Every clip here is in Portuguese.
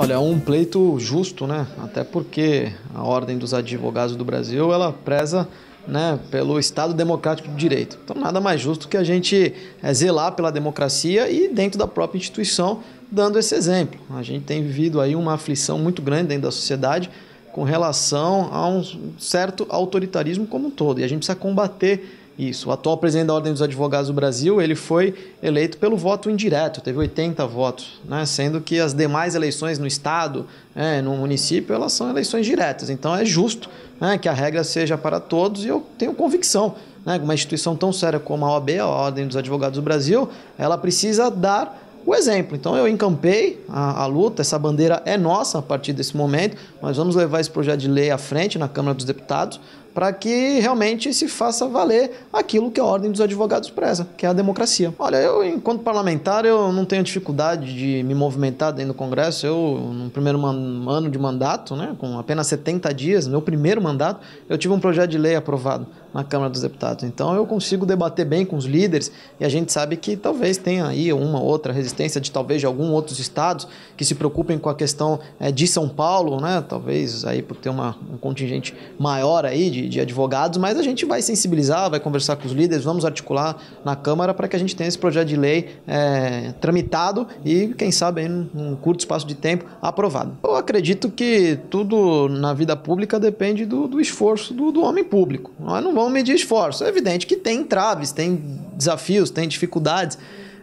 Olha, é um pleito justo, né? Até porque a Ordem dos Advogados do Brasil, ela preza né, pelo Estado Democrático de Direito. Então, nada mais justo que a gente é, zelar pela democracia e, dentro da própria instituição, dando esse exemplo. A gente tem vivido aí uma aflição muito grande dentro da sociedade com relação a um certo autoritarismo como um todo. E a gente precisa combater isso. O atual presidente da Ordem dos Advogados do Brasil, ele foi eleito pelo voto indireto, teve 80 votos, né? sendo que as demais eleições no estado, é, no município, elas são eleições diretas. Então é justo né, que a regra seja para todos e eu tenho convicção né, que uma instituição tão séria como a OAB, a Ordem dos Advogados do Brasil, ela precisa dar o exemplo. Então eu encampei a, a, luta, essa bandeira é nossa a partir desse momento. Nós vamos levar esse projeto de lei à frente na Câmara dos Deputados para que realmente se faça valer aquilo que a Ordem dos Advogados preza, que é a democracia. Olha, eu, enquanto parlamentar, eu não tenho dificuldade de me movimentar dentro do Congresso. Eu, no primeiro ano de mandato, né, com apenas 70 dias, meu primeiro mandato, eu tive um projeto de lei aprovado na Câmara dos Deputados. Então eu consigo debater bem com os líderes e a gente sabe que talvez tenha aí uma outra resistência de talvez de algum outros estados que se preocupem com a questão é, de São Paulo, né? Talvez aí por ter uma, um contingente maior aí de de, de advogados, mas a gente vai sensibilizar, vai conversar com os líderes, vamos articular na Câmara para que a gente tenha esse projeto de lei é, tramitado e, quem sabe, em um curto espaço de tempo, aprovado. Eu acredito que tudo na vida pública depende do, do esforço do, do, homem público. Nós não vamos medir esforço. É evidente que tem traves, tem desafios, tem dificuldades.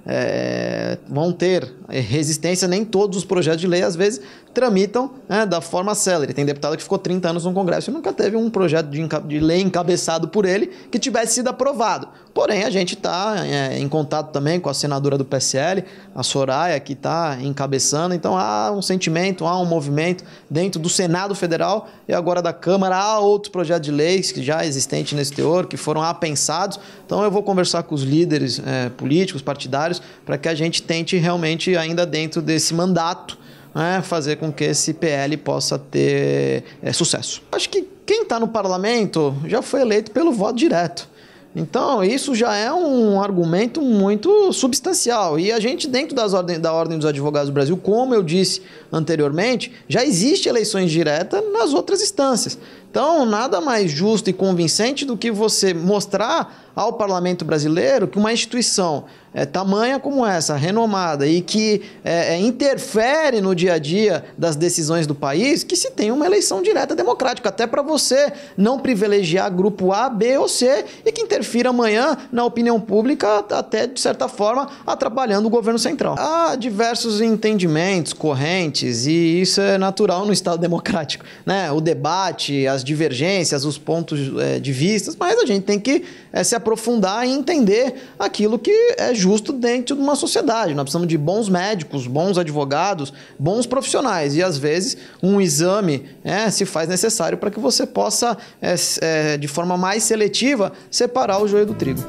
É, vão ter eh, resistência, nem todos os projetos de lei, às vezes, tramitam né, da forma célere. Tem deputado que ficou 30 anos no Congresso e nunca teve um projeto de, de lei encabeçado por ele que tivesse sido aprovado. Porém, a gente está é, eh, em contato também com a senadora do PSL, a Soraya, que está encabeçando. Então, há um sentimento, há um movimento dentro do Senado Federal e agora da Câmara. Há outros projetos de leis que já existentes nesse teor, que foram apensados. Então, eu vou conversar com os líderes é, políticos, partidários, para que a gente tenha gente realmente, ainda dentro desse mandato, né, fazer com que esse PL possa ter é, sucesso. Acho que quem está no parlamento já foi eleito pelo voto direto. Então, isso já é um argumento muito substancial. E a gente, dentro das ordem, da Ordem dos Advogados do Brasil, como eu disse anteriormente, já existe eleições diretas nas outras instâncias. Então, nada mais justo e convincente do que você mostrar ao parlamento brasileiro que uma instituição é, tamanha como essa, renomada, e que é, é interfere no dia a dia das decisões do país, que se tem uma eleição direta democrática, até para você não privilegiar grupo A, B ou C, e que interfira amanhã na opinião pública, até de certa forma atrapalhando o governo central. Há diversos entendimentos, correntes, e isso é natural no Estado democrático. Né? O debate, as divergências, os pontos é, de vista, mas a gente tem que é, se aprofundar e entender aquilo que é justo dentro de uma sociedade. Nós precisamos de bons médicos, bons advogados, bons profissionais. E às vezes um exame é, se faz necessário para que você possa, é, é, de forma mais seletiva, separar o joio do trigo.